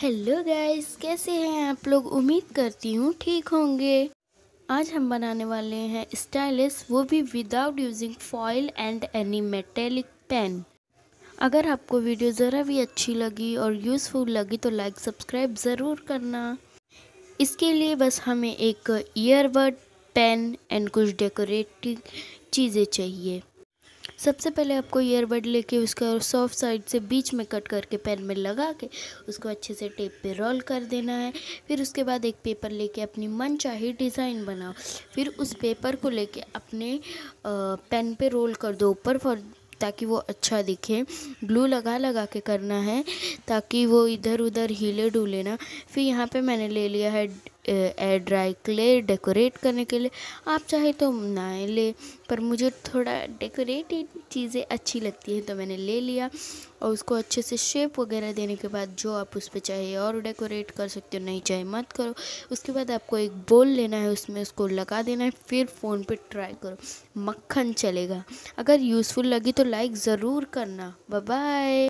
hello guys कैसे हैं आप लोग उम्मीद करती हूँ ठीक होंगे आज हम बनाने वाले हैं स्टाइलिस वो भी without using foil and any metallic pen अगर आपको वीडियो ज़रा भी अच्छी लगी और यूज़फुल लगी तो लाइक सब्सक्राइब ज़रूर करना इसके लिए बस हमें एक ईयरबड पेन एंड कुछ डेकोरेटिव चीज़ें चाहिए सबसे पहले आपको ईयरबड लेके उसका सॉफ्ट साइड से बीच में कट करके पेन में लगा के उसको अच्छे से टेप पे रोल कर देना है फिर उसके बाद एक पेपर लेके अपनी मन चाहे डिज़ाइन बनाओ फिर उस पेपर को लेके अपने पेन पे रोल कर दो ऊपर फॉर ताकि वो अच्छा दिखे ग्लू लगा लगा के करना है ताकि वो इधर उधर हिले डूले ना फिर यहाँ पे मैंने ले लिया है एयर ड्राई क्ले डेकोरेट करने के लिए आप चाहे तो ना ले पर मुझे थोड़ा डेकोरेटेड चीज़ें अच्छी लगती हैं तो मैंने ले लिया और उसको अच्छे से शेप वगैरह देने के बाद जो आप उस पर चाहे और डेकोरेट कर सकते हो नहीं चाहे मत करो उसके बाद आपको एक बोल लेना है उसमें उसको लगा देना है फिर फ़ोन पे ट्राई करो मक्खन चलेगा अगर यूज़फुल लगी तो लाइक ज़रूर करना बाय